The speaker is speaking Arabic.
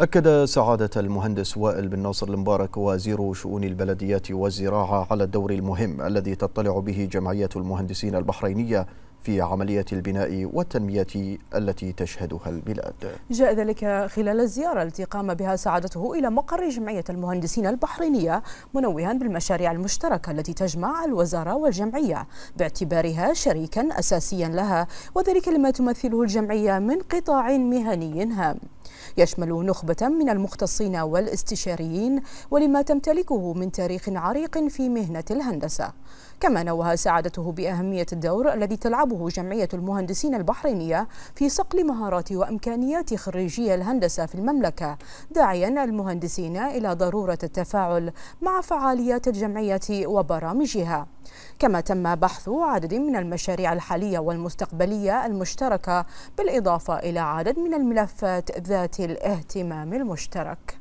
أكد سعادة المهندس وائل بن ناصر المبارك وزير شؤون البلديات والزراعة على الدور المهم الذي تطلع به جمعية المهندسين البحرينية في عملية البناء والتنمية التي تشهدها البلاد جاء ذلك خلال الزيارة التي قام بها سعادته إلى مقر جمعية المهندسين البحرينية منوها بالمشاريع المشتركة التي تجمع الوزارة والجمعية باعتبارها شريكا أساسيا لها وذلك لما تمثله الجمعية من قطاع مهني هام يشمل نخبة من المختصين والاستشاريين ولما تمتلكه من تاريخ عريق في مهنة الهندسة كما نوه سعادته بأهمية الدور الذي تلعبه جمعية المهندسين البحرينية في صقل مهارات وإمكانيات خريجي الهندسة في المملكة داعيا المهندسين إلى ضرورة التفاعل مع فعاليات الجمعية وبرامجها كما تم بحث عدد من المشاريع الحالية والمستقبلية المشتركة بالإضافة إلى عدد من الملفات ذات الاهتمام المشترك